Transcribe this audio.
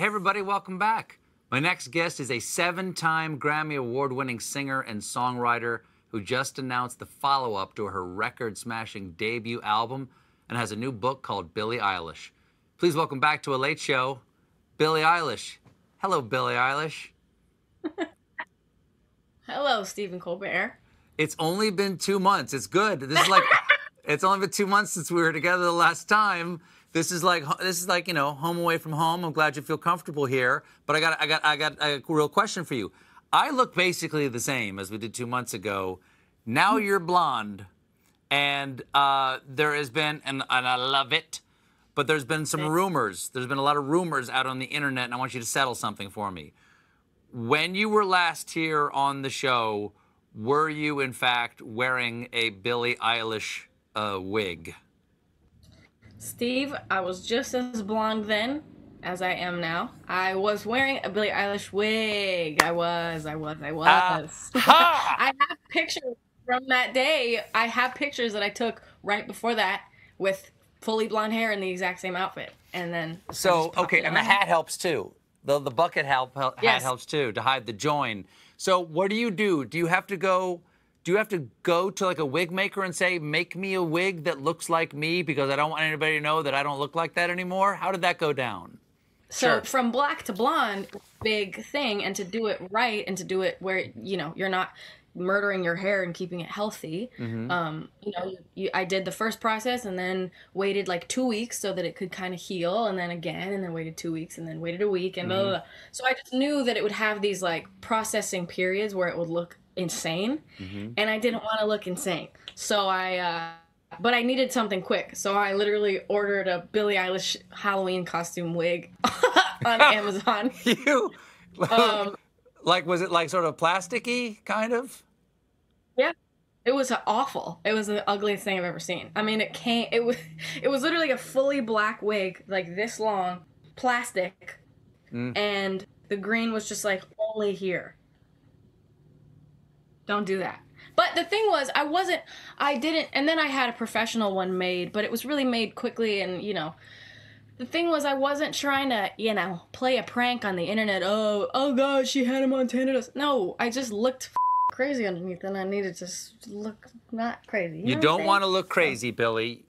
Hey, everybody, welcome back. My next guest is a seven time Grammy Award winning singer and songwriter who just announced the follow up to her record smashing debut album and has a new book called Billie Eilish. Please welcome back to A Late Show, Billie Eilish. Hello, Billie Eilish. Hello, Stephen Colbert. It's only been two months. It's good. This is like, it's only been two months since we were together the last time this is like this is like you know home away from home. I'm glad you feel comfortable here. But I got I got I got a real question for you. I look basically the same as we did two months ago. Now hmm. you're blonde, and uh, there has been and, and I love it, but there's been some rumors. There's been a lot of rumors out on the internet, and I want you to settle something for me. When you were last here on the show, were you in fact wearing a Billie Eilish uh, wig? Steve, I was just as blonde then as I am now. I was wearing a Billie Eilish wig. I was, I was, I ah, was. Uh, I have pictures from that day. I have pictures that I took right before that with fully blonde hair and the exact same outfit. And then So, okay, and the hat helps too. The the bucket help, hat yes. helps too to hide the join. So, what do you do? Do you have to go do you have to go to like a wig maker and say, make me a wig that looks like me because I don't want anybody to know that I don't look like that anymore? How did that go down? So sure. from black to blonde, big thing, and to do it right and to do it where you know you're not murdering your hair and keeping it healthy. Mm-hmm. Um, you know, you, I did the first process and then waited like two weeks so that it could kind of heal, and then again, and then waited two weeks, and then waited a week, and mm-hmm. blah, blah, mm-hmm. blah. So I just knew that it would have these like processing periods where it would look insane, mm-hmm. and I didn't want to look insane. So I, uh, but I needed something quick. So I literally ordered a Billie Eilish Halloween costume wig on Amazon. you, um, like, was it like sort of plasticky, kind of? Yeah. It was awful. It was the ugliest thing I've ever seen. I mean, it came. It was. It was literally a fully black wig, like this long, plastic, mm. and the green was just like only here. Don't do that. But the thing was, I wasn't, I didn't, and then I had a professional one made, but it was really made quickly and, you know. The thing was, I wasn't trying to, you know, play a prank on the internet. Oh, oh God, she had a Montana dust. No, I just looked crazy underneath and I needed to look not crazy. You, you know don't want to look crazy, Billy.